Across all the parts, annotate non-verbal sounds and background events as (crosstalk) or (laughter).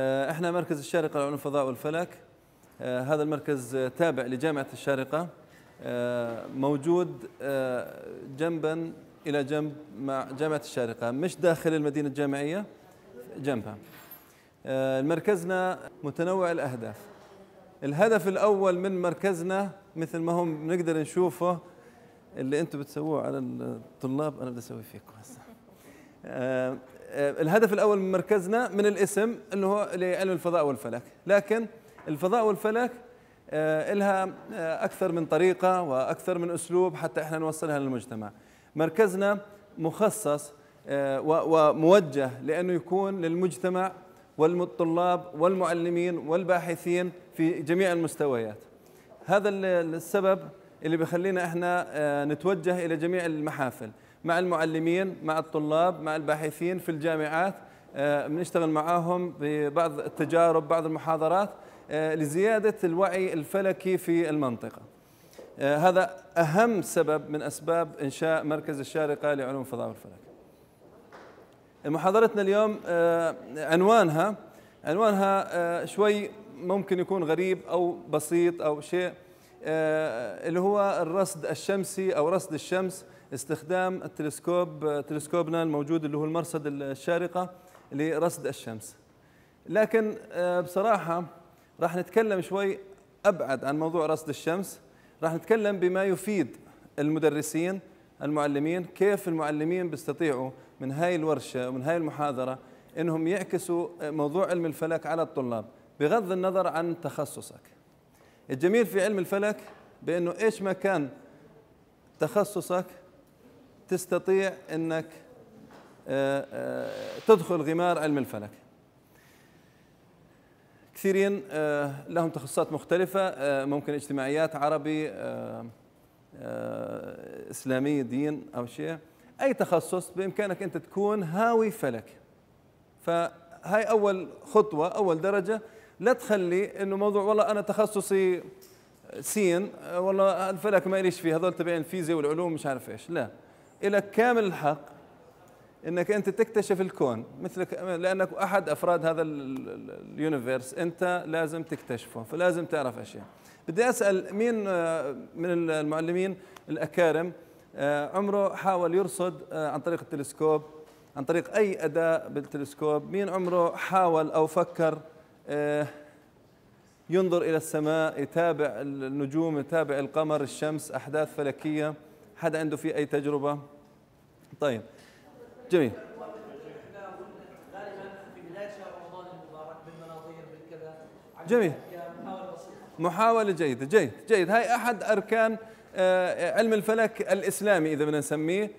آه، احنا مركز الشارقه لعلوم الفضاء والفلك آه، هذا المركز تابع لجامعه الشارقه آه، موجود جنبا الى جنب مع جامعه الشارقه مش داخل المدينه الجامعيه جنبها مركزنا متنوع الاهداف الهدف الاول من مركزنا مثل ما هم بنقدر نشوفه اللي انتم بتسووه على الطلاب انا بدي اسويه فيكم هسه آه، الهدف الاول من مركزنا من الاسم اللي هو لعلم الفضاء والفلك لكن الفضاء والفلك آه، لها آه، اكثر من طريقه واكثر من اسلوب حتى احنا نوصلها للمجتمع مركزنا مخصص وموجه لانه يكون للمجتمع والطلاب والمعلمين والباحثين في جميع المستويات هذا السبب اللي بخلينا احنا نتوجه الى جميع المحافل مع المعلمين مع الطلاب مع الباحثين في الجامعات آه، بنشتغل معاهم ببعض التجارب بعض المحاضرات آه، لزيادة الوعي الفلكي في المنطقة آه، هذا أهم سبب من أسباب إنشاء مركز الشارقة لعلوم الفضاء والفلك محاضرتنا اليوم عنوانها عنوانها شوي ممكن يكون غريب أو بسيط أو شيء آه، اللي هو الرصد الشمسي او رصد الشمس استخدام التلسكوب تلسكوبنا الموجود اللي هو المرصد الشارقه لرصد الشمس لكن آه، بصراحه راح نتكلم شوي ابعد عن موضوع رصد الشمس راح نتكلم بما يفيد المدرسين المعلمين كيف المعلمين بيستطيعوا من هاي الورشه ومن هاي المحاضره انهم يعكسوا موضوع علم الفلك على الطلاب بغض النظر عن تخصصك الجميل في علم الفلك بأنه إيش ما كان تخصصك تستطيع أنك آه، آه، تدخل غمار علم الفلك كثيرين آه، لهم تخصصات مختلفة ممكن اجتماعيات عربي إسلامية دين أو شيء أي تخصص بإمكانك أنت تكون هاوي فلك فهاي أول خطوة أول درجة لا تخلي انه موضوع والله انا تخصصي سين والله الفلك ما ليش فيه هذول تبعين الفيزياء والعلوم مش عارف ايش لا لك كامل الحق انك انت تكتشف الكون مثلك لانك احد افراد هذا اليونيفيرس انت لازم تكتشفه فلازم تعرف اشياء بدي اسال مين من المعلمين الاكارم آه، عمره حاول يرصد آه، عن طريق التلسكوب عن طريق اي اداه بالتلسكوب مين عمره حاول او فكر آه، ينظر إلى السماء يتابع النجوم يتابع القمر الشمس أحداث فلكية حد عنده في أي تجربة طيب جميل جميل محاولة جيدة جيد جيد هاي أحد أركان آه، علم الفلك الإسلامي إذا بدنا نسميه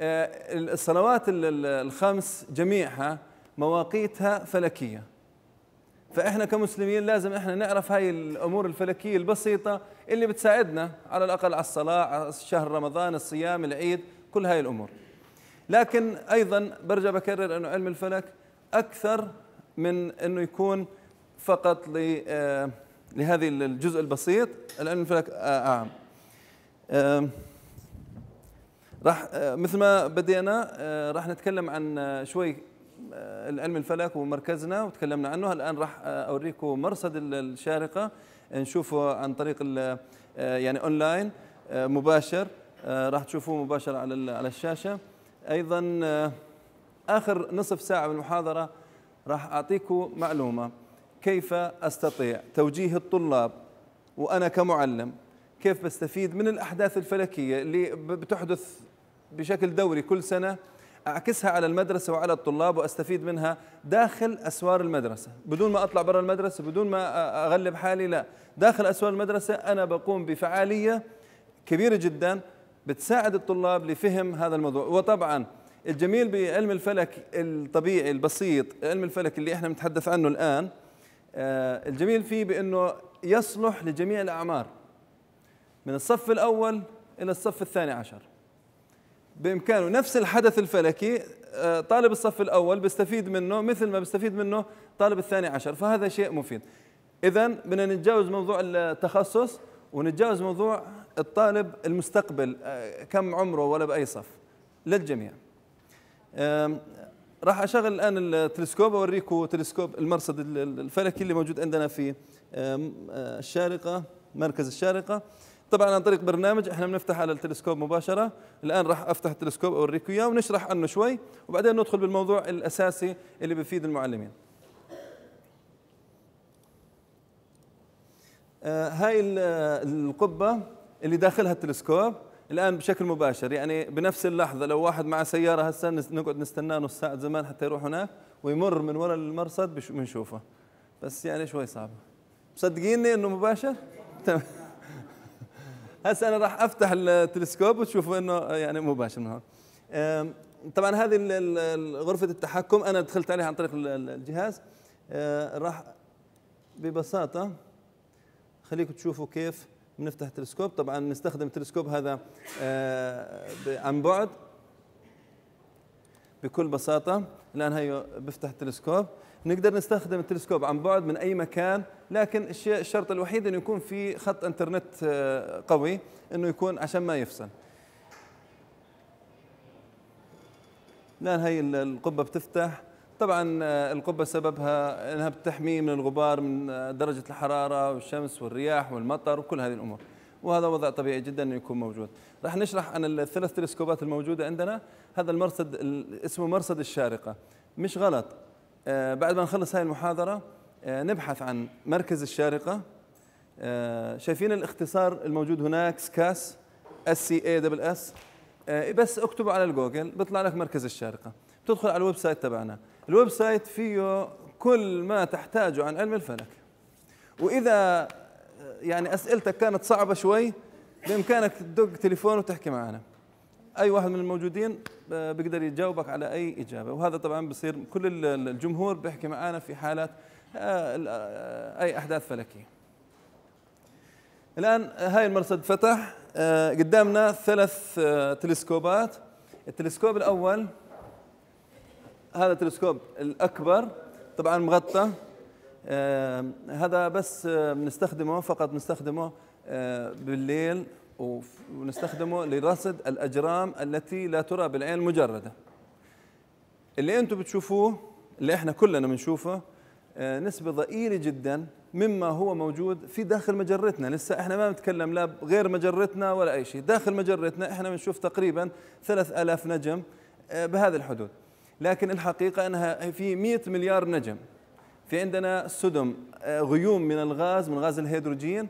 آه، الصلوات الخمس جميعها مواقيتها فلكيه فاحنا كمسلمين لازم احنا نعرف هاي الامور الفلكيه البسيطه اللي بتساعدنا على الاقل على الصلاه على شهر رمضان الصيام العيد كل هاي الامور لكن ايضا برجع بكرر انه علم الفلك اكثر من انه يكون فقط ل آه، لهذه الجزء البسيط العلم الفلك اعم آه، آه، راح مثل ما بدينا راح نتكلم عن شوي العلم آه، الفلك ومركزنا وتكلمنا عنه الآن راح أوريكم مرصد الشارقة نشوفه عن طريق آه، يعني أونلاين آه، مباشر راح تشوفوه مباشرة على على الشاشة أيضا آخر نصف ساعة من المحاضرة راح أعطيكم معلومة كيف أستطيع توجيه الطلاب وأنا كمعلم كيف بستفيد من الأحداث الفلكية اللي بتحدث بشكل دوري كل سنة أعكسها على المدرسة وعلى الطلاب وأستفيد منها داخل أسوار المدرسة بدون ما أطلع برا المدرسة بدون ما أغلب حالي لا داخل أسوار المدرسة أنا بقوم بفعالية كبيرة جدا بتساعد الطلاب لفهم هذا الموضوع وطبعا الجميل بعلم الفلك الطبيعي البسيط علم الفلك اللي احنا بنتحدث عنه الآن آه، الجميل فيه بأنه يصلح لجميع الأعمار من الصف الأول إلى الصف الثاني عشر بامكانه نفس الحدث الفلكي آه، طالب الصف الاول بيستفيد منه مثل ما بيستفيد منه طالب الثاني عشر فهذا شيء مفيد اذا بدنا نتجاوز موضوع التخصص ونتجاوز موضوع الطالب المستقبل آه، كم عمره ولا باي صف للجميع راح اشغل الان التلسكوب اوريكم تلسكوب المرصد الفلكي اللي موجود عندنا في آه، الشارقه مركز الشارقه طبعا عن طريق برنامج احنا بنفتح على التلسكوب مباشره الان راح افتح التلسكوب اوريكم اياه ونشرح عنه شوي وبعدين ندخل بالموضوع الاساسي اللي بفيد المعلمين آه هاي القبه اللي داخلها التلسكوب الان بشكل مباشر يعني بنفس اللحظه لو واحد مع سياره هسه نقعد نستناه نص ساعه زمان حتى يروح هناك ويمر من ورا المرصد بنشوفه بس يعني شوي صعبه مصدقيني انه مباشر (laughs) تمام هسه انا راح افتح التلسكوب وتشوفوا انه يعني مباشر من هون طبعا هذه غرفه التحكم انا دخلت عليها عن طريق الجهاز أه، راح ببساطه خليكم تشوفوا كيف بنفتح التلسكوب طبعا نستخدم التلسكوب هذا أه، عن بعد بكل بساطه الان هيو بفتح التلسكوب نقدر نستخدم التلسكوب عن بعد من اي مكان لكن الشرط الوحيد انه يكون في خط انترنت آه، قوي انه يكون عشان ما يفصل الان هي القبه بتفتح طبعا آه، القبه سببها انها بتحميه من الغبار من آه، درجه الحراره والشمس والرياح والمطر وكل هذه الامور وهذا وضع طبيعي جدا انه يكون موجود راح نشرح عن الثلاث تلسكوبات الموجوده عندنا هذا المرصد اسمه مرصد الشارقه مش غلط آه، بعد ما نخلص هاي المحاضرة آه، نبحث عن مركز الشارقة آه، شايفين الاختصار الموجود هناك سكاس اس سي اي دبل اس بس اكتبه على الجوجل بيطلع لك مركز الشارقة بتدخل على الويب سايت تبعنا الويب سايت فيه كل ما تحتاجه عن علم الفلك وإذا يعني أسئلتك كانت صعبة شوي بإمكانك تدق تليفون وتحكي معنا اي واحد من الموجودين آه، بيقدر يجاوبك على اي اجابه وهذا طبعا بصير كل الجمهور بيحكي معنا في حالات آه، آه، اي احداث فلكيه الان هاي المرصد فتح قدامنا ثلاث تلسكوبات التلسكوب الاول هذا التلسكوب الاكبر طبعا مغطى هذا بس بنستخدمه فقط بنستخدمه بالليل ونستخدمه لرصد الاجرام التي لا ترى بالعين المجرده اللي انتم بتشوفوه اللي احنا كلنا بنشوفه آه، نسبه ضئيله جدا مما هو موجود في داخل مجرتنا لسه احنا ما بنتكلم لا غير مجرتنا ولا اي شيء داخل مجرتنا احنا بنشوف تقريبا 3000 نجم آه، بهذه الحدود لكن الحقيقه انها في 100 مليار نجم في عندنا سدم آه، غيوم من الغاز من غاز الهيدروجين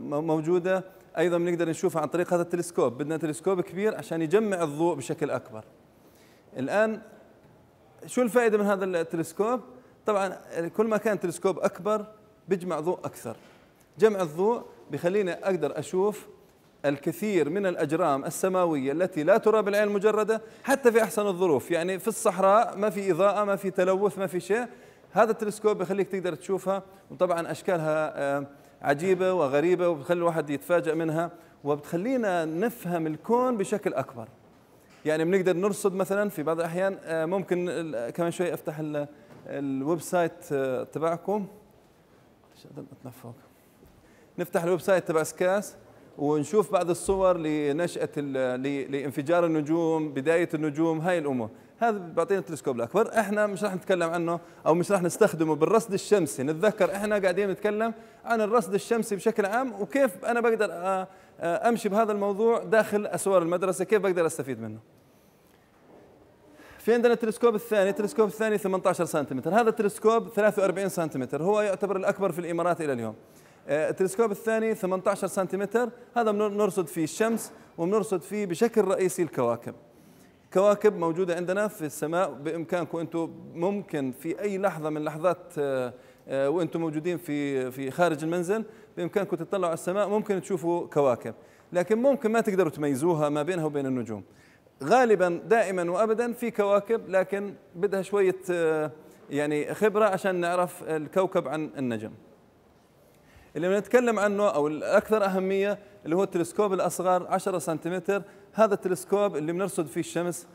موجوده ايضا بنقدر نشوفها عن طريق هذا التلسكوب بدنا تلسكوب كبير عشان يجمع الضوء بشكل اكبر الان شو الفائده من هذا التلسكوب طبعا كل ما كان تلسكوب اكبر بيجمع ضوء اكثر جمع الضوء بخليني اقدر اشوف الكثير من الاجرام السماويه التي لا ترى بالعين المجرده حتى في احسن الظروف يعني في الصحراء ما في اضاءه ما في تلوث ما في شيء هذا التلسكوب بخليك تقدر تشوفها وطبعا اشكالها آه، عجيبة وغريبة وبتخلي الواحد يتفاجأ منها وبتخلينا نفهم الكون بشكل أكبر يعني بنقدر نرصد مثلا في بعض الأحيان آه، ممكن كمان شوي أفتح الويب سايت آه، تبعكم نفتح الويب سايت تبع سكاس ونشوف بعض الصور لنشأة لانفجار النجوم بداية النجوم هاي الأمور هذا بيعطينا التلسكوب الاكبر احنا مش راح نتكلم عنه او مش راح نستخدمه بالرصد الشمسي نتذكر احنا قاعدين نتكلم عن الرصد الشمسي بشكل عام وكيف انا بقدر امشي بهذا الموضوع داخل اسوار المدرسه كيف بقدر استفيد منه في عندنا التلسكوب الثاني التلسكوب الثاني 18 سنتيمتر هذا التلسكوب 43 سنتيمتر هو يعتبر الأكبر في الإمارات إلى اليوم التلسكوب الثاني 18 سنتيمتر هذا بنرصد فيه الشمس وبنرصد فيه بشكل رئيسي الكواكب كواكب موجودة عندنا في السماء بإمكانكم أنتم ممكن في أي لحظة من لحظات آه، آه، وأنتم موجودين في في خارج المنزل بإمكانكم تطلعوا على السماء ممكن تشوفوا كواكب لكن ممكن ما تقدروا تميزوها ما بينها وبين النجوم غالبا دائما وأبدا في كواكب لكن بدها شوية آه، يعني خبرة عشان نعرف الكوكب عن النجم اللي بنتكلم عنه أو الأكثر أهمية اللي هو التلسكوب الأصغر 10 سنتيمتر هذا التلسكوب اللي بنرصد فيه الشمس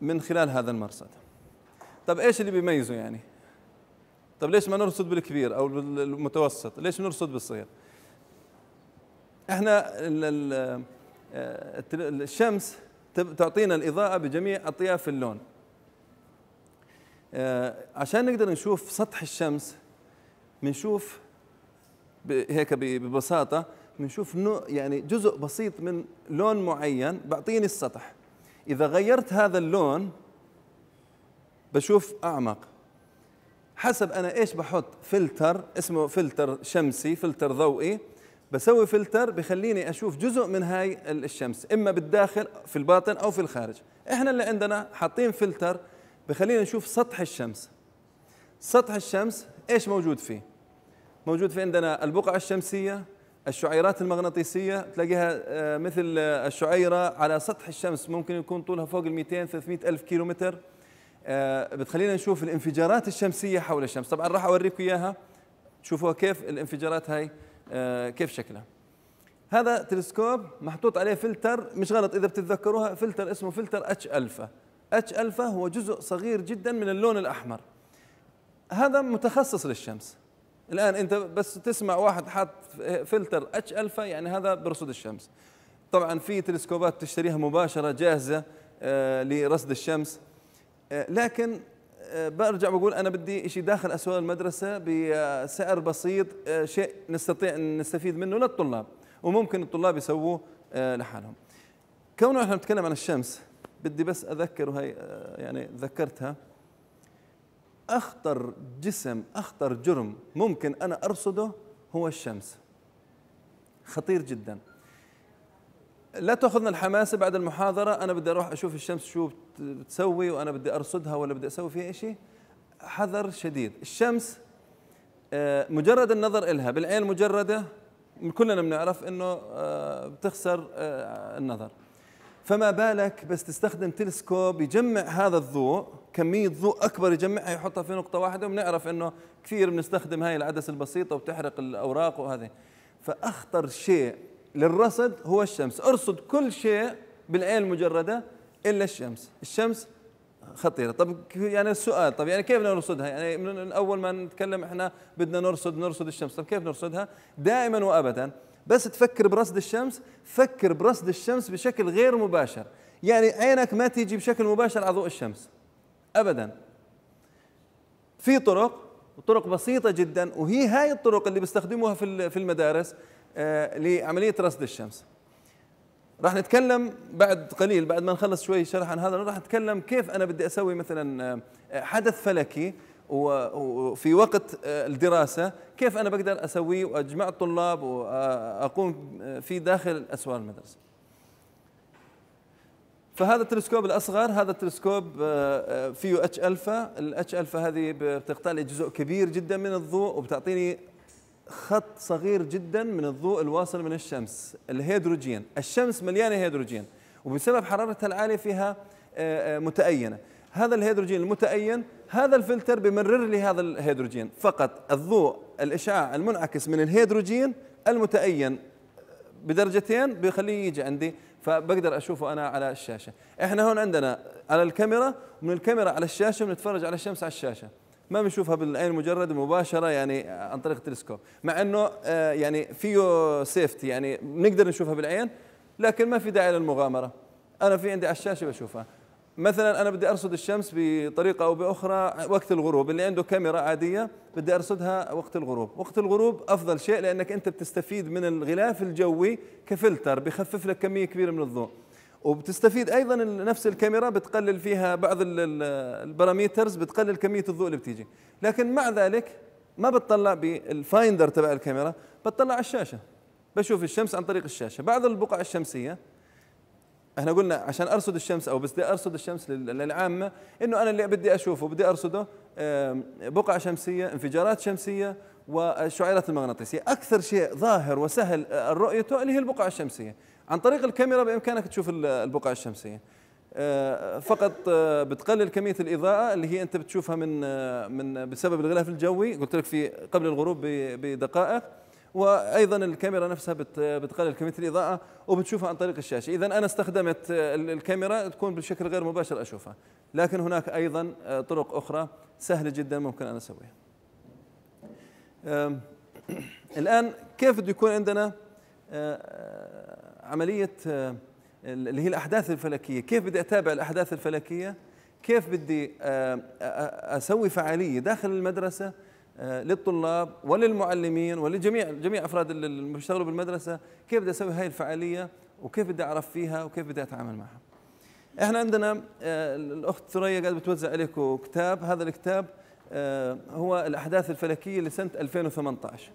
من خلال هذا المرصد طب ايش اللي بيميزه يعني طب ليش ما نرصد بالكبير او بالمتوسط ليش نرصد بالصغير احنا الشمس تعطينا الاضاءه بجميع اطياف اللون آه، عشان نقدر نشوف سطح الشمس بنشوف هيك ببساطه بنشوف يعني جزء بسيط من لون معين بعطيني السطح اذا غيرت هذا اللون بشوف اعمق حسب انا ايش بحط فلتر اسمه فلتر شمسي فلتر ضوئي بسوي فلتر بخليني اشوف جزء من هاي الشمس اما بالداخل في الباطن او في الخارج احنا اللي عندنا حاطين فلتر بخلينا نشوف سطح الشمس سطح الشمس ايش موجود فيه موجود في عندنا البقعه الشمسيه الشعيرات المغناطيسيه تلاقيها آه، مثل آه، الشعيره على سطح الشمس ممكن يكون طولها فوق ال 200 300 الف كيلو متر آه، بتخلينا نشوف الانفجارات الشمسيه حول الشمس طبعا راح اوريكم اياها تشوفوها كيف الانفجارات هاي كيف شكلها هذا تلسكوب محطوط عليه فلتر مش غلط اذا بتتذكروها فلتر اسمه فلتر اتش الفا اتش الفا هو جزء صغير جدا من اللون الاحمر هذا متخصص للشمس الان انت بس تسمع واحد حاط فلتر اتش الفا يعني هذا برصد الشمس طبعا في تلسكوبات تشتريها مباشره جاهزه آه، لرصد الشمس آه، لكن آه، برجع بقول انا بدي شيء داخل اسوار المدرسه بسعر بسيط شيء نستطيع ان نستفيد منه للطلاب وممكن الطلاب يسووه لحالهم كونه احنا بنتكلم عن الشمس بدي بس اذكر وهي يعني ذكرتها أخطر جسم أخطر جرم ممكن أنا أرصده هو الشمس خطير جدا لا تأخذنا الحماسة بعد المحاضرة أنا بدي أروح أشوف الشمس شو بتسوي وأنا بدي أرصدها ولا بدي أسوي فيها شيء حذر شديد الشمس آه، مجرد النظر إلها بالعين المجردة كلنا بنعرف أنه آه، بتخسر آه، النظر فما بالك بس تستخدم تلسكوب يجمع هذا الضوء كمية ضوء أكبر يجمعها يحطها في نقطة واحدة وبنعرف إنه كثير بنستخدم هاي العدسة البسيطة وبتحرق الأوراق وهذه فأخطر شيء للرصد هو الشمس أرصد كل شيء بالعين المجردة إلا الشمس الشمس خطيره طب يعني السؤال طب يعني كيف نرصدها يعني من اول ما نتكلم احنا بدنا نرصد نرصد الشمس طب كيف نرصدها دائما وابدا بس تفكر برصد الشمس فكر برصد الشمس بشكل غير مباشر يعني عينك ما تيجي بشكل مباشر على ضوء الشمس ابدا في طرق طرق بسيطة جدا وهي هاي الطرق اللي بيستخدموها في في المدارس آه، لعملية رصد الشمس. راح نتكلم بعد قليل بعد ما نخلص شوي شرح عن هذا راح نتكلم كيف انا بدي اسوي مثلا آه، حدث فلكي وفي وقت آه، الدراسة كيف أنا بقدر أسويه وأجمع الطلاب وأقوم آه، في داخل أسوار المدرسة فهذا التلسكوب الأصغر هذا التلسكوب آه، فيه اتش ألفا الاتش ألفا هذه بتقطع لي جزء كبير جدا من الضوء وبتعطيني خط صغير جدا من الضوء الواصل من الشمس الهيدروجين الشمس مليانة هيدروجين وبسبب حرارتها العالية فيها متأينة هذا الهيدروجين المتأين هذا الفلتر بمرر لي هذا الهيدروجين فقط الضوء الإشعاع المنعكس من الهيدروجين المتأين بدرجتين بيخليه يجي عندي فبقدر اشوفه انا على الشاشه احنا هون عندنا على الكاميرا ومن الكاميرا على الشاشه بنتفرج على الشمس على الشاشه ما بنشوفها بالعين المجرد مباشره يعني عن طريق التلسكوب مع انه آه، يعني فيه سيفتي يعني بنقدر نشوفها بالعين لكن ما في داعي للمغامره انا في عندي على الشاشه بشوفها مثلا انا بدي ارصد الشمس بطريقه او باخرى وقت الغروب اللي عنده كاميرا عاديه بدي ارصدها وقت الغروب وقت الغروب افضل شيء لانك انت بتستفيد من الغلاف الجوي كفلتر بخفف لك كميه كبيره من الضوء وبتستفيد ايضا نفس الكاميرا بتقلل فيها بعض الباراميترز بتقلل كميه الضوء اللي بتيجي لكن مع ذلك ما بتطلع بالفايندر تبع الكاميرا بتطلع على الشاشه بشوف الشمس عن طريق الشاشه بعض البقع الشمسيه احنا قلنا عشان ارصد الشمس او بس بدي ارصد الشمس للعامه انه انا اللي بدي اشوفه بدي ارصده بقع شمسيه انفجارات شمسيه والشعيرات المغناطيسيه اكثر شيء ظاهر وسهل آه، رؤيته اللي هي البقعه الشمسيه عن طريق الكاميرا بامكانك تشوف البقعه الشمسيه آه، فقط آه، بتقلل كميه الاضاءه اللي هي انت بتشوفها من من بسبب الغلاف الجوي قلت لك في قبل الغروب بدقائق وايضا الكاميرا نفسها بتقلل كميه الاضاءه وبتشوفها عن طريق الشاشه اذا انا استخدمت الكاميرا تكون بشكل غير مباشر اشوفها لكن هناك ايضا آه، طرق اخرى سهله جدا ممكن انا اسويها الان كيف بده يكون عندنا آه، عمليه آه، اللي هي الاحداث الفلكيه كيف بدي اتابع الاحداث الفلكيه كيف بدي اسوي فعاليه داخل المدرسه آه، للطلاب وللمعلمين ولجميع جميع افراد اللي بيشتغلوا بالمدرسه كيف بدي اسوي هاي الفعاليه وكيف بدي اعرف فيها وكيف بدي اتعامل معها احنا عندنا آه، الاخت ثريا قاعده بتوزع عليكم كتاب هذا الكتاب آه، هو الاحداث الفلكيه لسنه 2018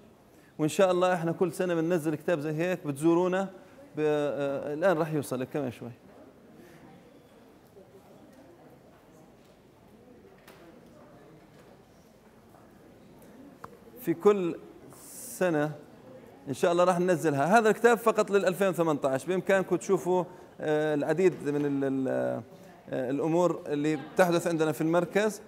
وان شاء الله احنا كل سنه بننزل كتاب زي هيك بتزورونا الان راح لك كمان شوي في كل سنة إن شاء الله راح ننزلها هذا الكتاب فقط لل 2018 بإمكانكم تشوفوا آه، العديد من آه، الأمور اللي تحدث عندنا في المركز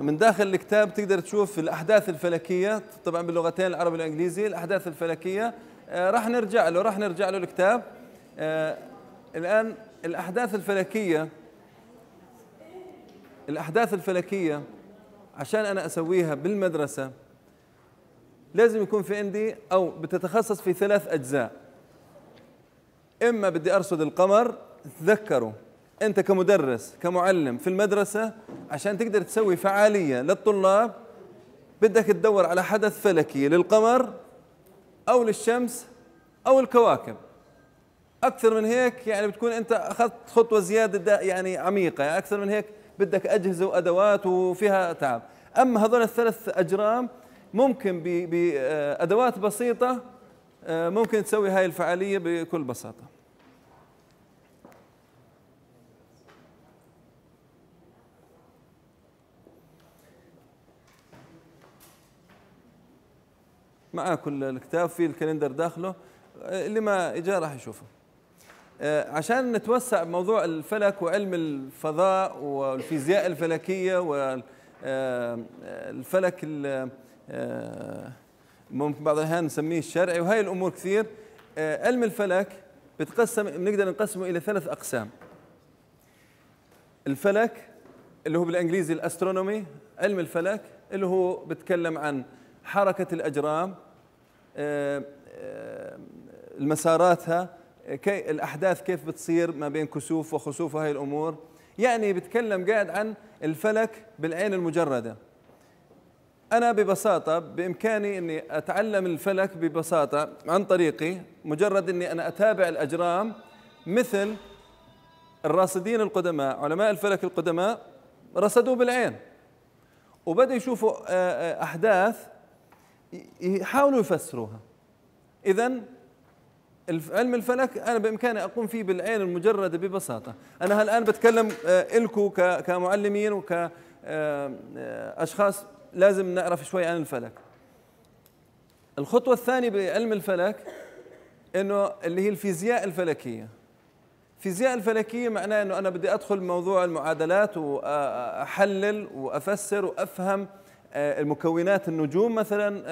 من داخل الكتاب تقدر تشوف الأحداث الفلكية طبعا باللغتين العربي والإنجليزي الأحداث الفلكية آه، راح نرجع له راح نرجع له الكتاب الآن الأحداث الفلكية الأحداث الفلكية عشان أنا أسويها بالمدرسة لازم يكون في عندي أو بتتخصص في ثلاث أجزاء إما بدي أرصد القمر تذكروا أنت كمدرس كمعلم في المدرسة عشان تقدر تسوي فعالية للطلاب بدك تدور على حدث فلكي للقمر أو للشمس أو الكواكب أكثر من هيك يعني بتكون أنت أخذت خطوة زيادة يعني عميقة يعني أكثر من هيك بدك اجهزه وادوات وفيها تعب اما هذول الثلاث اجرام ممكن بادوات بسيطه آه، ممكن تسوي هاي الفعاليه بكل بساطه معاه كل الكتاب في الكالندر داخله آه، اللي ما اجاه راح يشوفه آه، عشان نتوسع موضوع الفلك وعلم الفضاء والفيزياء الفلكيه والفلك آه، آه، ممكن بعض الاحيان نسميه الشرعي وهي الامور كثير علم الفلك بتقسم بنقدر نقسمه الى ثلاث اقسام الفلك اللي هو بالانجليزي الاسترونومي علم الفلك اللي هو بتكلم عن حركه الاجرام مساراتها كي الأحداث كيف بتصير ما بين كسوف وخسوف وهي الأمور يعني بتكلم قاعد عن الفلك بالعين المجردة أنا ببساطة بإمكاني أني أتعلم الفلك ببساطة عن طريقي مجرد أني أنا أتابع الأجرام مثل الراصدين القدماء علماء الفلك القدماء رصدوا بالعين وبدأ يشوفوا آه، آه، أحداث يحاولوا يفسروها إذا علم الفلك انا بامكاني اقوم فيه بالعين المجرده ببساطه انا الان بتكلم آه، لكم كمعلمين وك آه، آه، اشخاص لازم نعرف شوي عن الفلك الخطوه الثانيه بعلم الفلك انه اللي هي الفيزياء الفلكيه الفيزياء الفلكيه معناه انه انا بدي ادخل موضوع المعادلات واحلل وافسر وافهم المكونات النجوم مثلا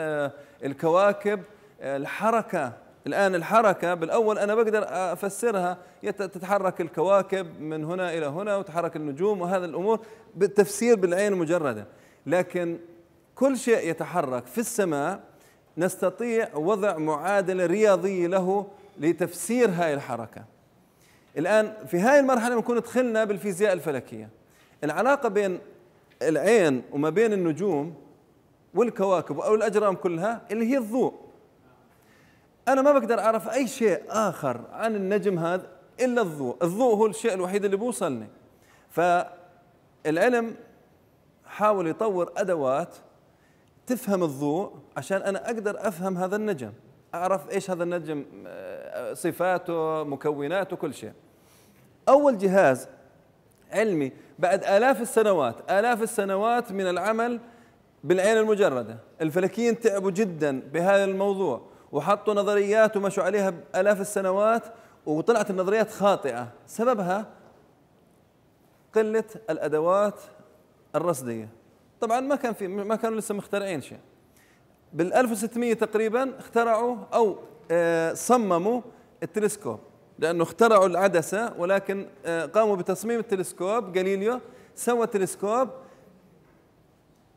الكواكب الحركه الآن الحركة بالأول أنا بقدر أفسرها تتحرك الكواكب من هنا إلى هنا وتحرك النجوم وهذه الأمور بالتفسير بالعين المجردة لكن كل شيء يتحرك في السماء نستطيع وضع معادلة رياضية له لتفسير هاي الحركة الآن في هاي المرحلة بنكون دخلنا بالفيزياء الفلكية العلاقة بين العين وما بين النجوم والكواكب أو الأجرام كلها اللي هي الضوء انا ما بقدر اعرف اي شيء اخر عن النجم هذا الا الضوء الضوء هو الشيء الوحيد اللي بوصلني فالعلم حاول يطور ادوات تفهم الضوء عشان انا اقدر افهم هذا النجم اعرف ايش هذا النجم آه، صفاته مكوناته كل شيء اول جهاز علمي بعد آلاف السنوات آلاف السنوات من العمل بالعين المجردة الفلكيين تعبوا جدا بهذا الموضوع وحطوا نظريات ومشوا عليها بآلاف السنوات وطلعت النظريات خاطئة سببها قلة الأدوات الرصدية طبعا ما كان في ما كانوا لسه مخترعين شيء بال 1600 تقريبا اخترعوا او آه، صمموا التلسكوب لانه اخترعوا العدسه ولكن آه، قاموا بتصميم التلسكوب جاليليو سوى تلسكوب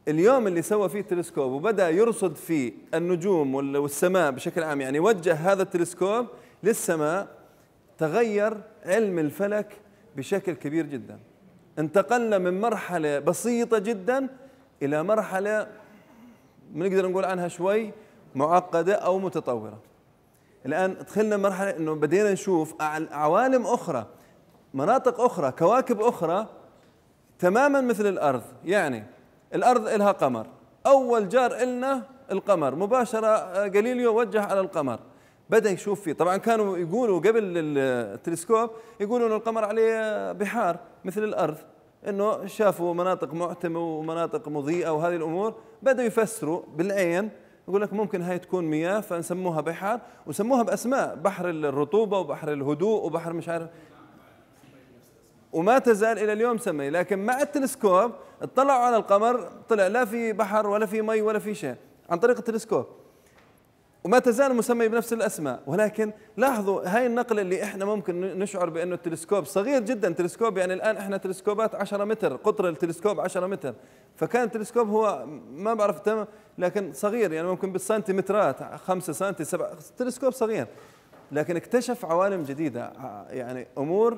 اليوم اللي سوى فيه التلسكوب وبدا يرصد فيه النجوم والسماء بشكل عام يعني وجه هذا التلسكوب للسماء تغير علم الفلك بشكل كبير جدا انتقلنا من مرحله بسيطه جدا الى مرحله بنقدر نقول عنها شوي معقده او متطوره الان دخلنا مرحله انه بدينا نشوف عوالم اخرى مناطق اخرى كواكب اخرى تماما مثل الارض يعني الأرض إلها قمر أول جار إلنا القمر مباشرة جاليليو آه، وجه على القمر بدأ يشوف فيه طبعا كانوا يقولوا قبل التلسكوب يقولوا أن القمر عليه بحار مثل الأرض أنه شافوا مناطق معتمة ومناطق مضيئة وهذه الأمور بدأوا يفسروا بالعين يقول لك ممكن هاي تكون مياه فنسموها بحار وسموها باسماء بحر الرطوبه وبحر الهدوء وبحر مش عارف وما تزال الى اليوم سمي لكن مع التلسكوب اطلعوا على القمر طلع لا في بحر ولا في مي ولا في شيء عن طريق التلسكوب وما تزال مسمي بنفس الاسماء ولكن لاحظوا هاي النقله اللي احنا ممكن نشعر بانه التلسكوب صغير جدا تلسكوب يعني الان احنا تلسكوبات 10 متر قطر التلسكوب 10 متر فكان التلسكوب هو ما بعرف تمام لكن صغير يعني ممكن بالسنتيمترات 5 سنتي 7 تلسكوب صغير لكن اكتشف عوالم جديده يعني امور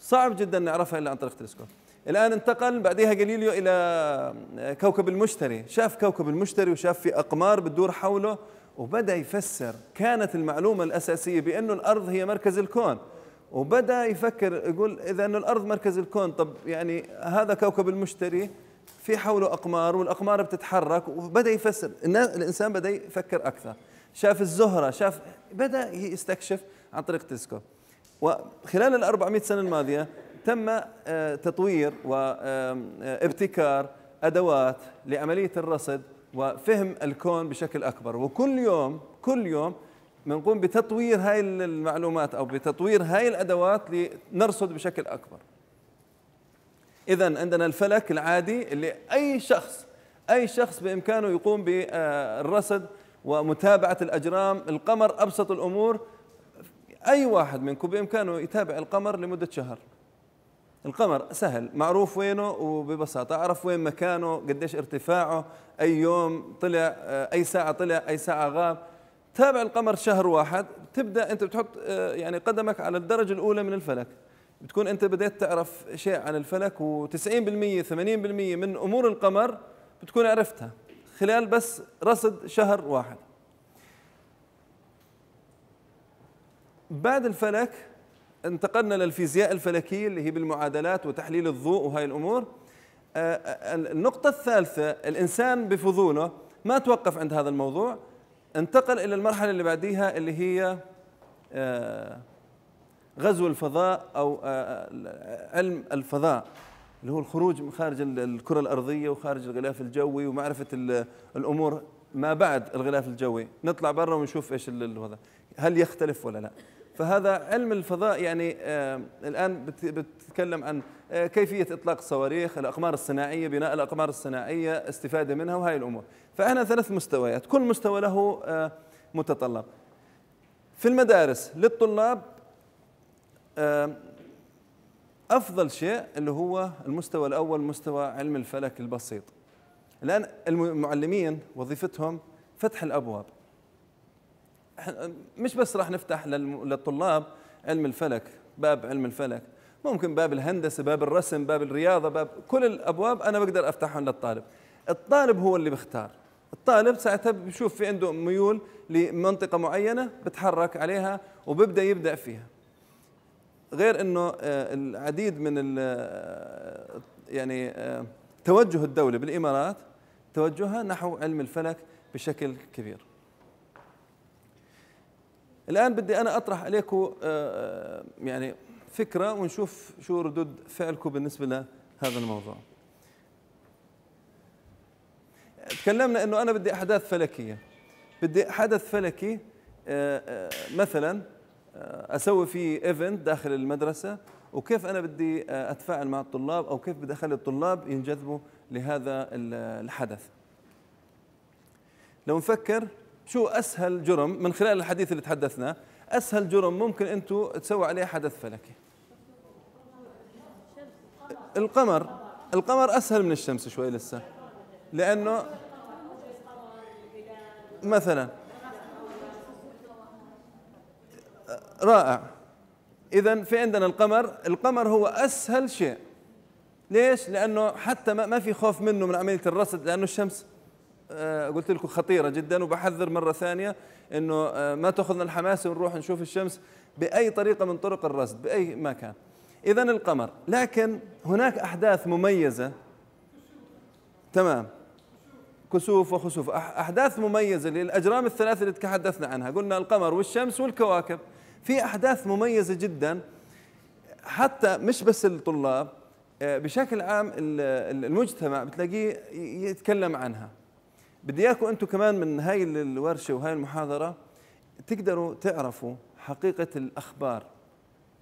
صعب جدا نعرفها الا عن طريق تلسكوب الان انتقل بعدها جاليليو الى كوكب المشتري شاف كوكب المشتري وشاف في اقمار بتدور حوله وبدا يفسر كانت المعلومه الاساسيه بانه الارض هي مركز الكون وبدا يفكر يقول اذا انه الارض مركز الكون طب يعني هذا كوكب المشتري في حوله اقمار والاقمار بتتحرك وبدا يفسر الانسان بدا يفكر اكثر شاف الزهره شاف بدا يستكشف عن طريق التلسكوب وخلال ال 400 سنه الماضيه تم آه، تطوير وابتكار آه، ادوات لعمليه الرصد وفهم الكون بشكل اكبر وكل يوم كل يوم بنقوم بتطوير هاي المعلومات او بتطوير هاي الادوات لنرصد بشكل اكبر اذا عندنا الفلك العادي اللي اي شخص اي شخص بامكانه يقوم بالرصد آه، ومتابعه الاجرام القمر ابسط الامور أي واحد منكم بإمكانه يتابع القمر لمدة شهر القمر سهل معروف وينه وببساطة أعرف وين مكانه قديش ارتفاعه أي يوم طلع آه، أي ساعة طلع أي ساعة غاب تابع القمر شهر واحد تبدأ أنت بتحط آه، يعني قدمك على الدرجة الأولى من الفلك بتكون أنت بديت تعرف شيء عن الفلك و90% 80% من أمور القمر بتكون عرفتها خلال بس رصد شهر واحد بعد الفلك انتقلنا للفيزياء الفلكية اللي هي بالمعادلات وتحليل الضوء وهي الأمور آه، آه، النقطة الثالثة الإنسان بفضوله ما توقف عند هذا الموضوع انتقل إلى المرحلة اللي بعديها اللي هي آه، غزو الفضاء أو علم الفضاء اللي هو الخروج من خارج الكرة الأرضية وخارج الغلاف الجوي ومعرفة الأمور ما بعد الغلاف الجوي نطلع برا ونشوف إيش الوضع هل يختلف ولا لا فهذا علم الفضاء يعني آه، الآن بتتكلم عن آه، كيفية إطلاق الصواريخ الأقمار الصناعية بناء الأقمار الصناعية استفادة منها وهي الأمور فاحنا ثلاث مستويات كل مستوى له آه، متطلب في المدارس للطلاب أفضل شيء اللي هو المستوى الأول مستوى علم الفلك البسيط الآن المعلمين وظيفتهم فتح الأبواب مش بس راح نفتح للطلاب علم الفلك باب علم الفلك ممكن باب الهندسه باب الرسم باب الرياضه باب كل الابواب انا بقدر افتحهم للطالب الطالب هو اللي بيختار الطالب ساعتها بشوف في عنده ميول لمنطقه معينه بتحرك عليها وببدا يبدا فيها غير انه آه، العديد من آه، يعني آه، توجه الدوله بالامارات توجهها نحو علم الفلك بشكل كبير الآن بدي أنا أطرح عليكم آه، آه، يعني فكرة ونشوف شو ردود فعلكم بالنسبة لهذا الموضوع تكلمنا أنه أنا بدي أحداث فلكية بدي حدث فلكي آه، مثلا أسوي فيه ايفنت داخل المدرسة وكيف أنا بدي أتفاعل مع الطلاب أو كيف بدي أخلي الطلاب ينجذبوا لهذا الحدث لو نفكر شو اسهل جرم من خلال الحديث اللي تحدثنا اسهل جرم ممكن انتم تسوي عليه حدث فلكي القمر القمر اسهل من الشمس شوي لسه لانه مثلا رائع اذا في عندنا القمر القمر هو اسهل شيء ليش لانه حتى ما في خوف منه من عمليه الرصد لانه الشمس آه، قلت لكم خطيره جدا وبحذر مره ثانيه انه آه، ما تاخذنا الحماس ونروح نشوف الشمس باي طريقه من طرق الرصد باي مكان اذا القمر لكن هناك احداث مميزه تمام كسوف وخسوف احداث مميزه للاجرام الثلاثه اللي تحدثنا عنها قلنا القمر والشمس والكواكب في احداث مميزه جدا حتى مش بس الطلاب آه، بشكل عام المجتمع بتلاقيه يتكلم عنها بدي اياكم انتم كمان من هاي الورشه وهاي المحاضره تقدروا تعرفوا حقيقه الاخبار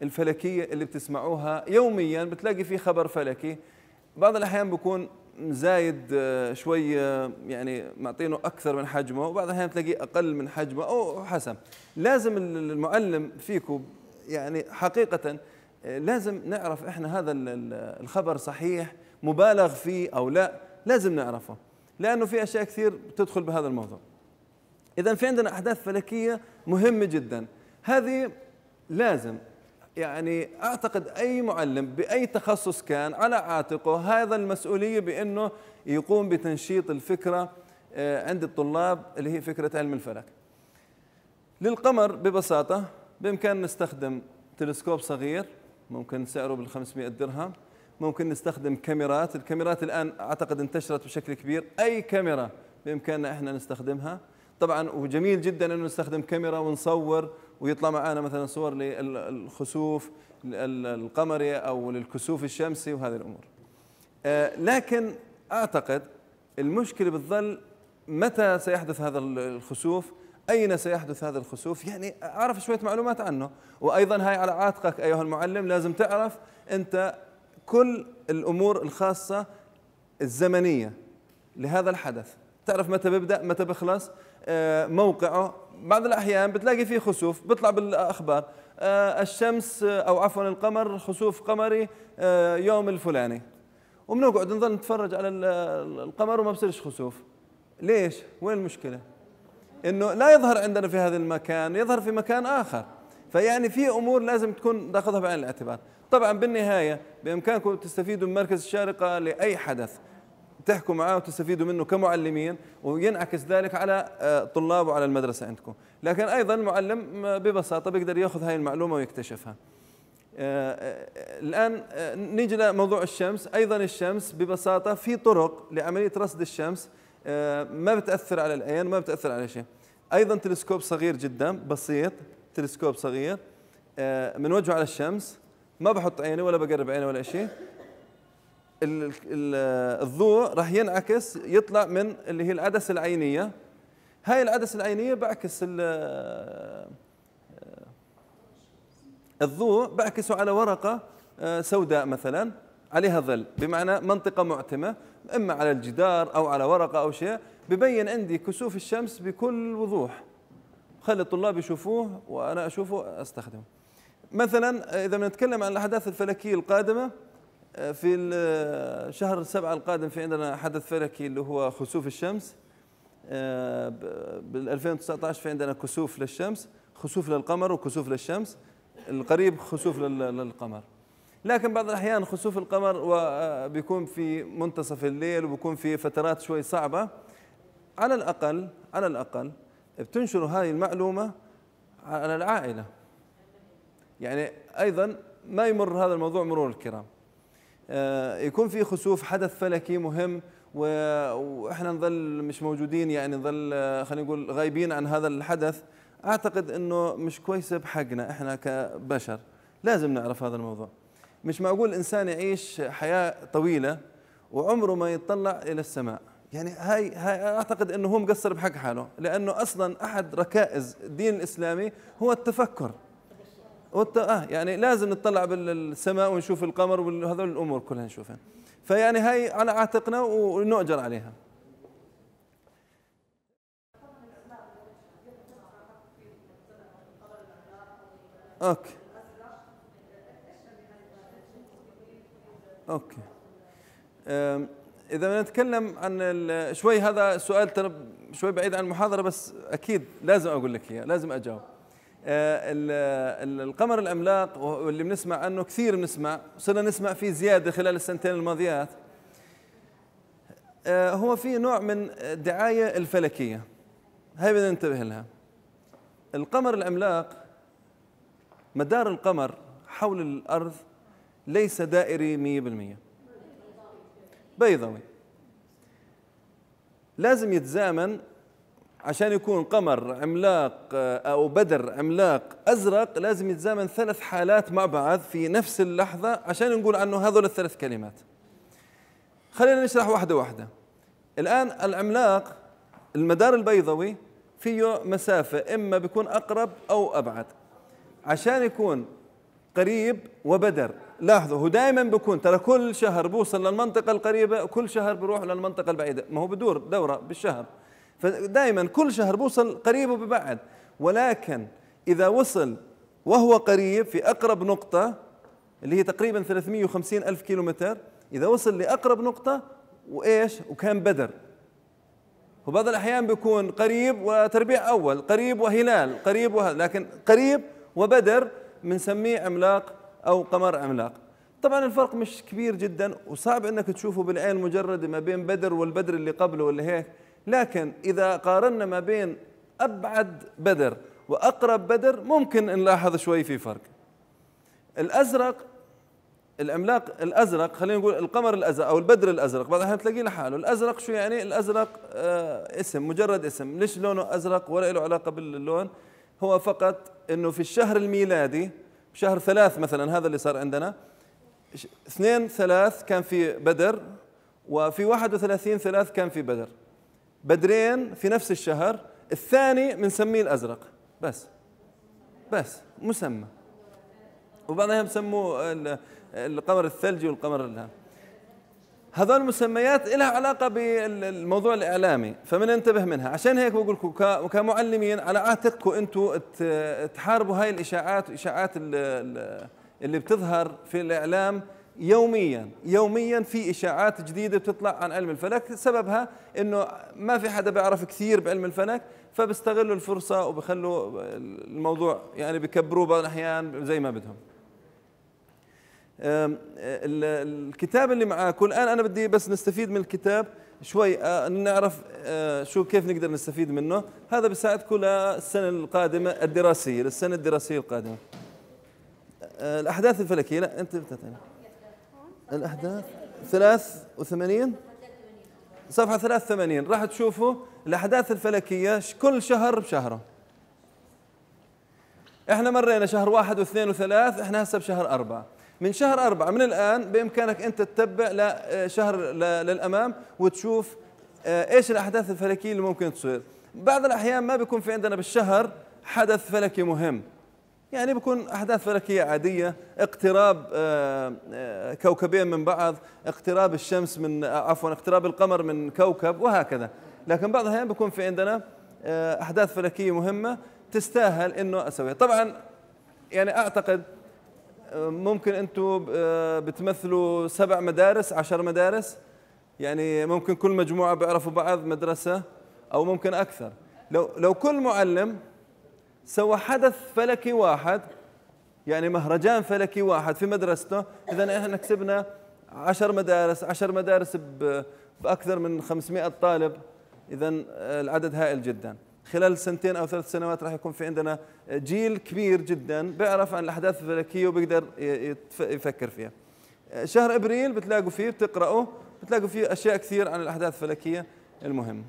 الفلكيه اللي بتسمعوها يوميا بتلاقي في خبر فلكي بعض الاحيان بكون زايد آه، شوي آه، يعني معطينه اكثر من حجمه وبعض الاحيان تلاقيه اقل من حجمه او حسب لازم المعلم فيكم يعني حقيقه آه، لازم نعرف احنا هذا الخبر صحيح مبالغ فيه او لا لازم نعرفه لانه في اشياء كثير بتدخل بهذا الموضوع اذا في عندنا احداث فلكيه مهمه جدا هذه لازم يعني اعتقد اي معلم باي تخصص كان على عاتقه هذا المسؤوليه بانه يقوم بتنشيط الفكره آه، عند الطلاب اللي هي فكره علم الفلك. للقمر ببساطه بامكاننا نستخدم تلسكوب صغير ممكن سعره بال 500 درهم ممكن نستخدم كاميرات الكاميرات الآن أعتقد انتشرت بشكل كبير أي كاميرا بإمكاننا إحنا نستخدمها طبعا وجميل جدا أنه نستخدم كاميرا ونصور ويطلع معنا مثلا صور للخسوف القمري أو للكسوف الشمسي وهذه الأمور آه، لكن أعتقد المشكلة بتظل متى سيحدث هذا الخسوف أين سيحدث هذا الخسوف يعني أعرف شوية معلومات عنه وأيضا هاي على عاتقك أيها المعلم لازم تعرف أنت كل الامور الخاصه الزمنيه لهذا الحدث تعرف متى بيبدا متى بخلص آه، موقعه بعض الاحيان بتلاقي فيه خسوف بيطلع بالاخبار آه، الشمس آه، او عفوا القمر خسوف قمري يوم الفلاني وبنقعد نظل نتفرج على القمر وما بصيرش خسوف ليش وين المشكله انه لا يظهر عندنا في هذا المكان يظهر في مكان اخر فيعني في امور لازم تكون تاخذها بعين الاعتبار طبعا بالنهاية بإمكانكم تستفيدوا من مركز الشارقة لأي حدث تحكوا معاه وتستفيدوا منه كمعلمين وينعكس ذلك على آه، طلاب وعلى المدرسة عندكم لكن أيضا المعلم ببساطة بيقدر يأخذ هاي المعلومة ويكتشفها آه، آه، الآن نيجي لموضوع الشمس أيضا الشمس ببساطة في طرق لعملية رصد الشمس ما بتأثر على العين ما بتأثر على شيء أيضا تلسكوب صغير جدا بسيط تلسكوب صغير من وجهه على الشمس ما بحط عيني ولا بقرب عيني ولا شيء الضوء راح ينعكس يطلع من اللي هي العدسه العينيه هاي العدسه العينيه بعكس الضوء بعكسه على ورقه آه، سوداء مثلا عليها ظل بمعنى منطقه معتمه اما على الجدار او على ورقه او شيء ببين عندي كسوف الشمس بكل وضوح خلي الطلاب يشوفوه وانا اشوفه استخدمه مثلا إذا نتكلم عن الأحداث الفلكية القادمة آه، في الشهر آه، السبعه القادم في عندنا حدث فلكي اللي هو خسوف الشمس آه، بال 2019 في عندنا كسوف للشمس خسوف للقمر وكسوف للشمس القريب خسوف للقمر لكن بعض الأحيان خسوف القمر بيكون في منتصف الليل وبيكون في فترات شوي صعبة على الأقل على الأقل بتنشروا هذه المعلومة على العائلة يعني ايضا ما يمر هذا الموضوع مرور الكرام آه، يكون في خسوف حدث فلكي مهم واحنا نظل مش موجودين يعني نظل آه، خلينا نقول غايبين عن هذا الحدث اعتقد انه مش كويسه بحقنا احنا كبشر لازم نعرف هذا الموضوع مش معقول انسان يعيش حياه طويله وعمره ما يطلع الى السماء يعني هاي, هاي اعتقد انه هو مقصر بحق حاله لانه اصلا احد ركائز الدين الاسلامي هو التفكر والت... آه يعني لازم نطلع بالسماء ونشوف القمر وهذول الامور كلها نشوفها فيعني هاي على عاتقنا ونؤجر عليها اوكي اوكي اذا نتكلم عن شوي هذا سؤال ترى شوي بعيد عن المحاضره بس اكيد لازم اقول لك اياه لازم اجاوب آه، القمر العملاق واللي بنسمع عنه كثير بنسمع صرنا نسمع فيه زياده خلال السنتين الماضيات آه، هو في نوع من الدعايه الفلكيه هاي بدنا ننتبه لها القمر العملاق مدار القمر حول الارض ليس دائري 100% بيضوي لازم يتزامن عشان يكون قمر عملاق آه، او بدر عملاق ازرق لازم يتزامن ثلاث حالات مع بعض في نفس اللحظه عشان نقول عنه هذول الثلاث كلمات خلينا نشرح واحده واحده الان العملاق المدار البيضوي فيه مسافه اما بيكون اقرب او ابعد عشان يكون قريب وبدر لاحظوا هو دائما بكون ترى كل شهر بوصل للمنطقه القريبه كل شهر بروح للمنطقه البعيده ما هو بدور دوره بالشهر فدائما كل شهر بوصل قريب وببعد ولكن إذا وصل وهو قريب في أقرب نقطة اللي هي تقريبا 350 ألف كيلومتر إذا وصل لأقرب نقطة وإيش وكان بدر وبعض الأحيان بيكون قريب وتربيع أول قريب وهلال قريب وهذا لكن قريب وبدر بنسميه عملاق أو قمر عملاق طبعا الفرق مش كبير جدا وصعب انك تشوفه بالعين المجرده ما بين بدر والبدر اللي قبله واللي هيك لكن إذا قارنا ما بين أبعد بدر وأقرب بدر ممكن نلاحظ شوي في فرق الأزرق العملاق الازرق خلينا نقول القمر الازرق او البدر الازرق بعض الاحيان تلاقيه لحاله الازرق شو يعني الازرق آه اسم مجرد اسم ليش لونه ازرق ولا له علاقه باللون هو فقط انه في الشهر الميلادي بشهر ثلاث مثلا هذا اللي صار عندنا اثنين ثلاث كان في بدر وفي 31 ثلاث كان في بدر بدرين في نفس الشهر الثاني بنسميه الازرق بس بس مسمى وبعدها بسموه القمر الثلجي والقمر هذول المسميات لها علاقة بالموضوع الإعلامي فمن انتبه منها عشان هيك بقول لكم كمعلمين على عاتقكم أنتم تحاربوا هاي الإشاعات إشاعات اللي بتظهر في الإعلام يوميا يوميا في اشاعات جديده بتطلع عن علم الفلك سببها انه ما في حدا بيعرف كثير بعلم الفلك فبيستغلوا الفرصه وبخلوا الموضوع يعني بكبروه بعض الاحيان زي ما بدهم الكتاب اللي معاكم الان انا بدي بس نستفيد من الكتاب شوي نعرف شو كيف نقدر نستفيد منه هذا بيساعدكم للسنه القادمه الدراسيه للسنه الدراسيه القادمه الاحداث الفلكيه لا انت بتتنى. الأحداث 83 صفحة 83 راح تشوفوا الأحداث الفلكية كل شهر بشهره احنا مرينا شهر واحد واثنين وثلاث احنا هسه بشهر أربعة من شهر أربعة من الآن بإمكانك أنت تتبع لشهر آه، للأمام وتشوف آه، إيش الأحداث الفلكية اللي ممكن تصير بعض الأحيان ما بيكون في عندنا بالشهر حدث فلكي مهم يعني بكون أحداث فلكية عادية اقتراب آه، آه، كوكبين من بعض اقتراب الشمس من آه، عفوا اقتراب القمر من كوكب وهكذا لكن بعض الأحيان بكون في عندنا أحداث فلكية مهمة تستاهل أنه أسويها طبعا يعني أعتقد ممكن أنتم بتمثلوا سبع مدارس عشر مدارس يعني ممكن كل مجموعة بيعرفوا بعض مدرسة أو ممكن أكثر لو لو كل معلم سوى حدث فلكي واحد يعني مهرجان فلكي واحد في مدرسته اذا احنا كسبنا 10 مدارس 10 مدارس باكثر من 500 طالب اذا العدد هائل جدا خلال سنتين او ثلاث سنوات راح يكون في عندنا جيل كبير جدا بيعرف عن الاحداث الفلكيه وبيقدر يفكر فيها شهر ابريل بتلاقوا فيه بتقراوا بتلاقوا فيه اشياء كثير عن الاحداث الفلكيه المهمه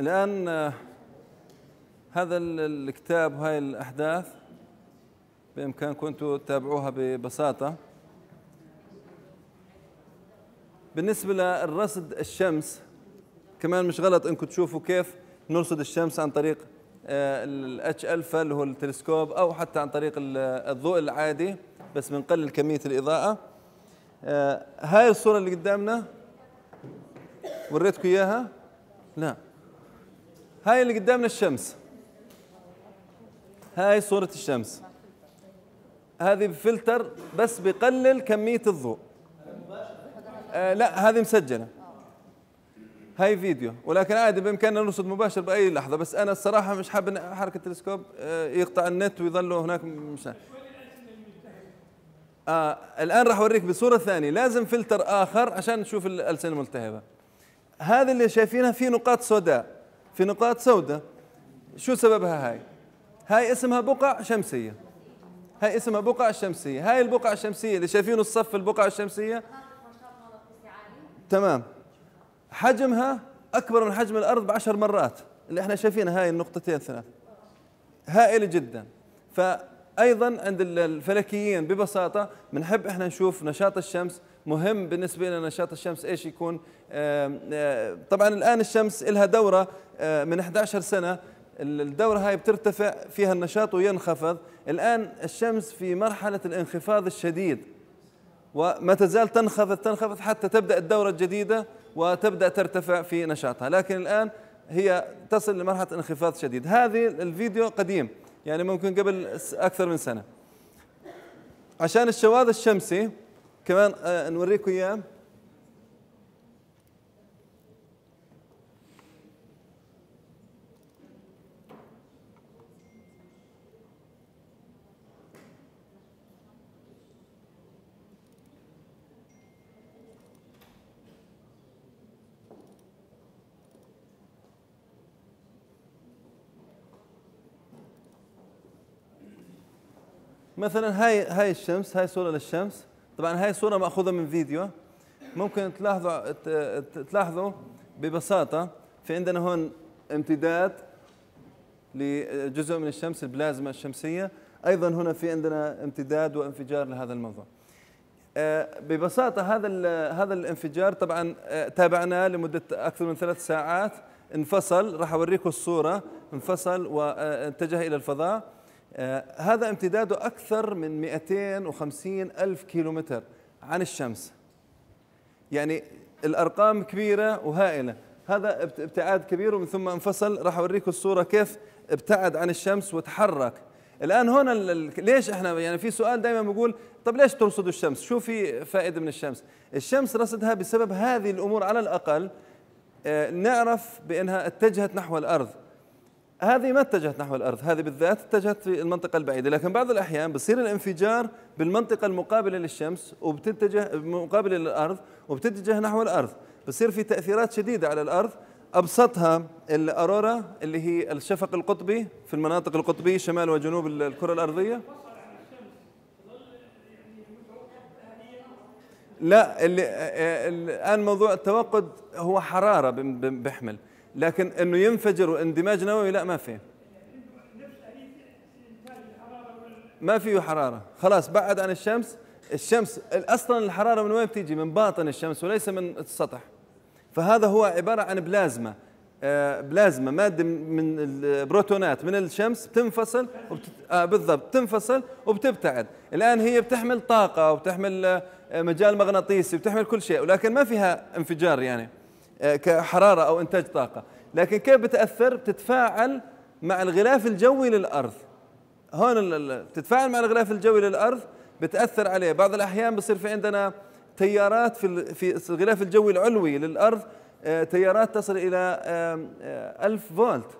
الآن آه، هذا الكتاب وهذه الأحداث بإمكانكم أنتم تتابعوها ببساطة بالنسبة للرصد الشمس كمان مش غلط انكم تشوفوا كيف نرصد الشمس عن طريق الاتش آه، الفا اللي هو التلسكوب او حتى عن طريق الضوء العادي بس بنقلل كميه الاضاءه آه، هاي الصوره اللي قدامنا وريتكم اياها لا هاي اللي قدامنا الشمس هاي صوره الشمس هذه بفلتر بس بقلل كميه الضوء آه لا هذه مسجله هاي فيديو ولكن عادي بامكاننا نرصد مباشر باي لحظه بس انا الصراحه مش حابب حركه التلسكوب آه يقطع النت ويظلوا هناك مش آه الان راح اوريك بصوره ثانيه لازم فلتر اخر عشان نشوف الالسنه الملتهبه هذا اللي شايفينها في نقاط سوداء في نقاط سوداء شو سببها هاي هاي اسمها بقع شمسيه هاي اسمها بقع شمسية هاي البقع الشمسية اللي شايفينه الصف البقع الشمسية تمام حجمها أكبر من حجم الأرض بعشر مرات اللي احنا شايفينها هاي النقطتين ثلاث هائلة جدا فأيضا عند الفلكيين ببساطة بنحب احنا نشوف نشاط الشمس مهم بالنسبة لنا نشاط الشمس ايش يكون طبعا الآن الشمس لها دورة من 11 سنة الدورة هاي بترتفع فيها النشاط وينخفض الآن الشمس في مرحلة الانخفاض الشديد وما تزال تنخفض تنخفض حتى تبدأ الدورة الجديدة وتبدأ ترتفع في نشاطها لكن الآن هي تصل لمرحلة انخفاض شديد هذه الفيديو قديم يعني ممكن قبل أكثر من سنة عشان الشواذ الشمسي كمان آه، نوريكم إياه مثلا هاي هاي الشمس هاي صوره للشمس طبعا هاي صوره ماخوذه من فيديو ممكن تلاحظوا تلاحظوا ببساطه في عندنا هون امتداد لجزء من الشمس البلازما الشمسيه ايضا هنا في عندنا امتداد وانفجار لهذا الموضوع آه، ببساطه هذا هذا الانفجار طبعا آه، تابعناه لمده اكثر من ثلاث ساعات انفصل راح اوريكم الصوره انفصل واتجه الى الفضاء آه، هذا امتداده أكثر من 250 ألف كيلومتر عن الشمس يعني الأرقام كبيرة وهائلة هذا ابتعاد كبير ومن ثم انفصل راح أوريكم الصورة كيف ابتعد عن الشمس وتحرك الآن هنا ليش احنا يعني في سؤال دائما بيقول طب ليش ترصدوا الشمس شو في فائدة من الشمس الشمس رصدها بسبب هذه الأمور على الأقل آه، نعرف بأنها اتجهت نحو الأرض هذه ما اتجهت نحو الارض هذه بالذات اتجهت في المنطقه البعيده لكن بعض الاحيان بصير الانفجار بالمنطقه المقابله للشمس وبتتجه مقابله للارض وبتتجه نحو الارض بصير في تاثيرات شديده على الارض ابسطها الارورا اللي هي الشفق القطبي في المناطق القطبيه شمال وجنوب الكره الارضيه لا اللي آه، آه، الان موضوع التوقد هو حراره بيحمل لكن انه ينفجر واندماج نووي لا ما في ما فيه حراره خلاص بعد عن الشمس الشمس اصلا الحراره من وين بتيجي من باطن الشمس وليس من السطح فهذا هو عباره عن بلازما آه، بلازما ماده من البروتونات من الشمس بتنفصل وبت... آه بالضبط بتنفصل وبتبتعد الان هي بتحمل طاقه وبتحمل آه، مجال مغناطيسي وبتحمل كل شيء ولكن ما فيها انفجار يعني آه، كحراره او انتاج طاقه لكن كيف بتاثر بتتفاعل مع الغلاف الجوي للارض هون بتتفاعل مع الغلاف الجوي للارض بتاثر عليه بعض الاحيان بصير في عندنا تيارات في في الغلاف الجوي العلوي للارض آه، تيارات تصل الى 1000 آه، فولت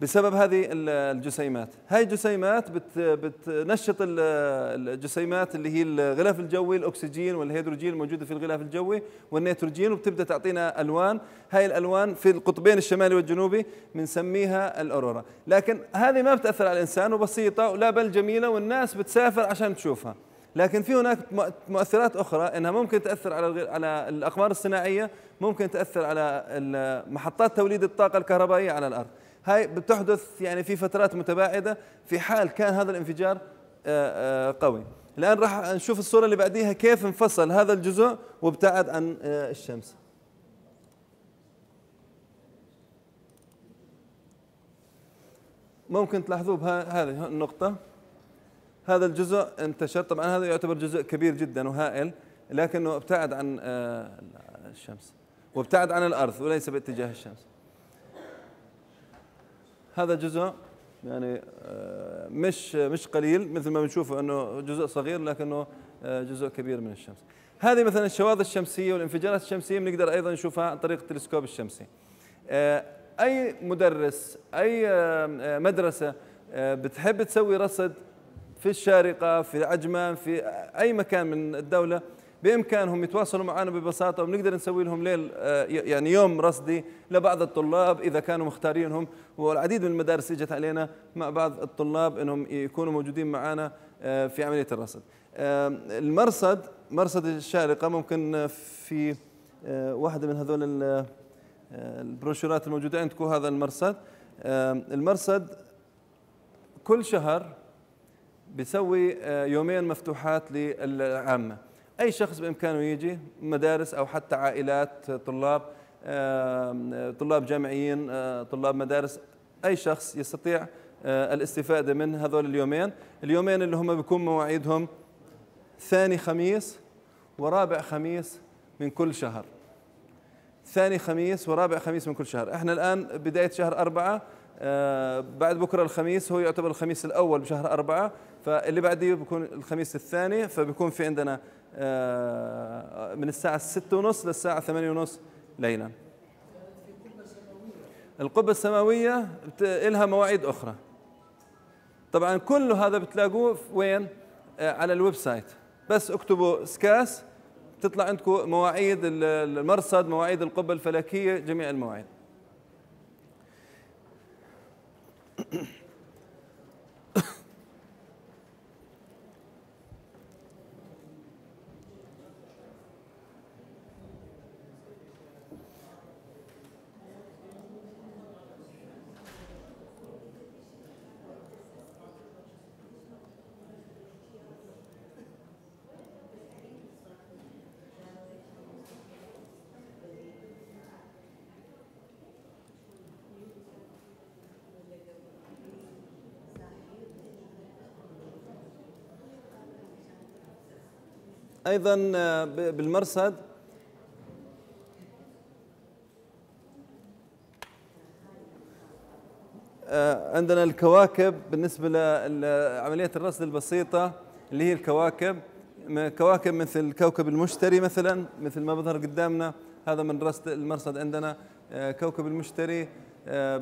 بسبب هذه الجسيمات هاي الجسيمات بتنشط الجسيمات اللي هي الغلاف الجوي الاكسجين والهيدروجين الموجوده في الغلاف الجوي والنيتروجين وبتبدا تعطينا الوان هاي الالوان في القطبين الشمالي والجنوبي بنسميها الاورورا لكن هذه ما بتاثر على الانسان وبسيطه ولا بل جميله والناس بتسافر عشان تشوفها لكن في هناك مؤثرات اخرى انها ممكن تاثر على على الاقمار الصناعيه ممكن تاثر على محطات توليد الطاقه الكهربائيه على الارض هاي بتحدث يعني في فترات متباعده في حال كان هذا الانفجار آه، آه، قوي الان راح نشوف الصوره اللي بعديها كيف انفصل هذا الجزء وابتعد عن آه، الشمس ممكن تلاحظوه بهذه النقطه هذا الجزء انتشر طبعا هذا يعتبر جزء كبير جدا وهائل لكنه ابتعد عن الشمس وابتعد عن الارض وليس باتجاه الشمس هذا جزء يعني آه، مش مش قليل مثل ما بنشوفه انه جزء صغير لكنه آه، جزء كبير من الشمس. هذه مثلا الشواذ الشمسيه والانفجارات الشمسيه بنقدر ايضا نشوفها عن طريق التلسكوب الشمسي. آه، اي مدرس اي مدرسه بتحب تسوي رصد في الشارقه في عجمان في اي مكان من الدوله بامكانهم يتواصلوا معنا ببساطه وبنقدر نسوي لهم ليل آه، يعني يوم رصدي لبعض الطلاب اذا كانوا مختارينهم والعديد من المدارس اجت علينا مع بعض الطلاب انهم يكونوا موجودين معنا آه، في عمليه الرصد. آه، المرصد مرصد الشارقه ممكن في واحده من هذول البروشورات الموجوده عندكم هذا المرصد المرصد كل شهر بيسوي يومين مفتوحات للعامه أي شخص بإمكانه يجي مدارس أو حتى عائلات طلاب طلاب جامعيين آه، طلاب مدارس أي شخص يستطيع آه، الاستفادة من هذول اليومين اليومين اللي هم بيكون مواعيدهم ثاني خميس ورابع خميس من كل شهر ثاني خميس ورابع خميس من كل شهر احنا الآن بداية شهر أربعة آه، بعد بكرة الخميس هو يعتبر الخميس الأول بشهر أربعة فاللي بعديه بيكون الخميس الثاني فبيكون في عندنا آه، من الساعة 6:30 للساعة 8:30 ليلا القبة السماوية لها مواعيد أخرى طبعا كل هذا بتلاقوه وين آه، على الويب سايت بس اكتبوا سكاس تطلع عندكم مواعيد المرصد مواعيد القبة الفلكية جميع المواعيد ايضا آه، بالمرصد آه، عندنا الكواكب بالنسبه لعمليه الرصد البسيطه اللي هي الكواكب كواكب مثل كوكب المشتري مثلا مثل ما بظهر قدامنا هذا من رصد المرصد عندنا آه، كوكب المشتري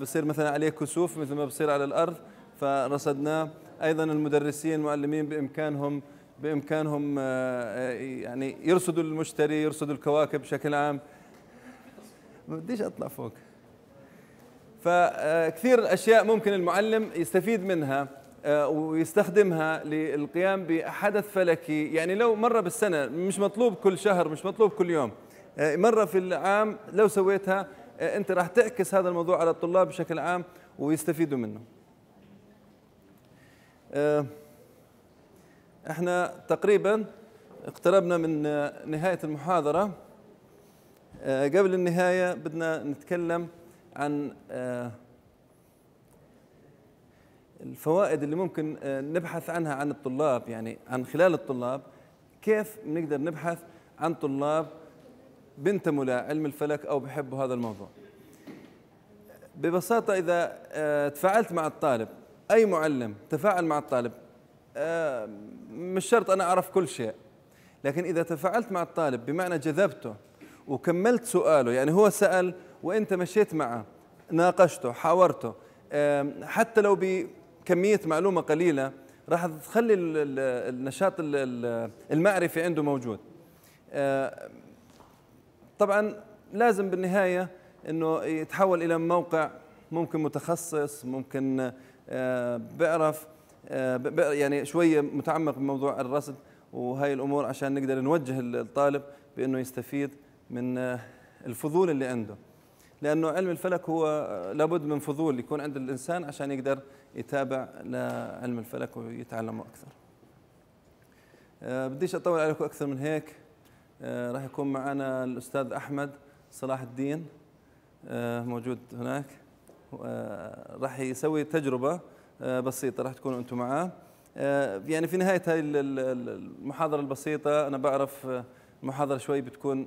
بصير مثلا عليه كسوف مثل ما بصير على الارض فرصدناه ايضا المدرسين المعلمين بامكانهم بامكانهم آه، آه، يعني يرصدوا المشتري يرصدوا الكواكب بشكل عام ما بديش اطلع فوق فكثير آه، اشياء ممكن المعلم يستفيد منها ويستخدمها للقيام بحدث فلكي يعني لو مره بالسنه مش مطلوب كل شهر مش مطلوب كل يوم مره في العام لو سويتها انت راح تعكس هذا الموضوع على الطلاب بشكل عام ويستفيدوا منه احنا تقريبا اقتربنا من نهاية المحاضرة آه، قبل النهاية بدنا نتكلم عن آه، الفوائد اللي ممكن آه، نبحث عنها عن الطلاب يعني عن خلال الطلاب كيف بنقدر نبحث عن طلاب بنتموا لعلم الفلك او بحبوا هذا الموضوع ببساطة إذا تفاعلت مع الطالب أي معلم تفاعل مع الطالب مش شرط انا اعرف كل شيء لكن اذا تفاعلت مع الطالب بمعنى جذبته وكملت سؤاله يعني هو سال وانت مشيت معه ناقشته حاورته حتى لو بكميه معلومه قليله راح تخلي النشاط المعرفي عنده موجود طبعا لازم بالنهايه انه يتحول الى موقع ممكن متخصص ممكن بيعرف آه، يعني شويه متعمق بموضوع الرصد وهي الامور عشان نقدر نوجه الطالب بانه يستفيد من آه، الفضول اللي عنده لانه علم الفلك هو آه، لابد من فضول يكون عند الانسان عشان يقدر يتابع لعلم الفلك ويتعلمه اكثر بديش اطول عليكم اكثر من هيك راح يكون معنا الاستاذ احمد صلاح الدين موجود هناك راح يسوي تجربه آه، بسيطه راح تكونوا انتم معاه آه، يعني في نهايه هاي المحاضره البسيطه انا بعرف آه، المحاضره شوي بتكون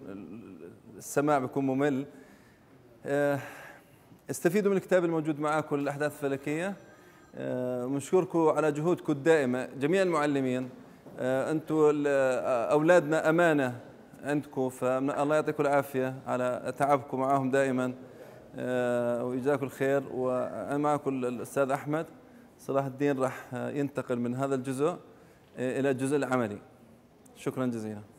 السماع بيكون ممل استفيدوا من الكتاب الموجود معاكم للاحداث الفلكيه بنشكركم على جهودكم الدائمه جميع المعلمين انتم اولادنا امانه عندكم فالله يعطيكم العافيه على تعبكم معاهم دائما ويجزاكم الخير ومعكم الاستاذ احمد صلاح الدين راح ينتقل من هذا الجزء الى الجزء العملي شكرا جزيلا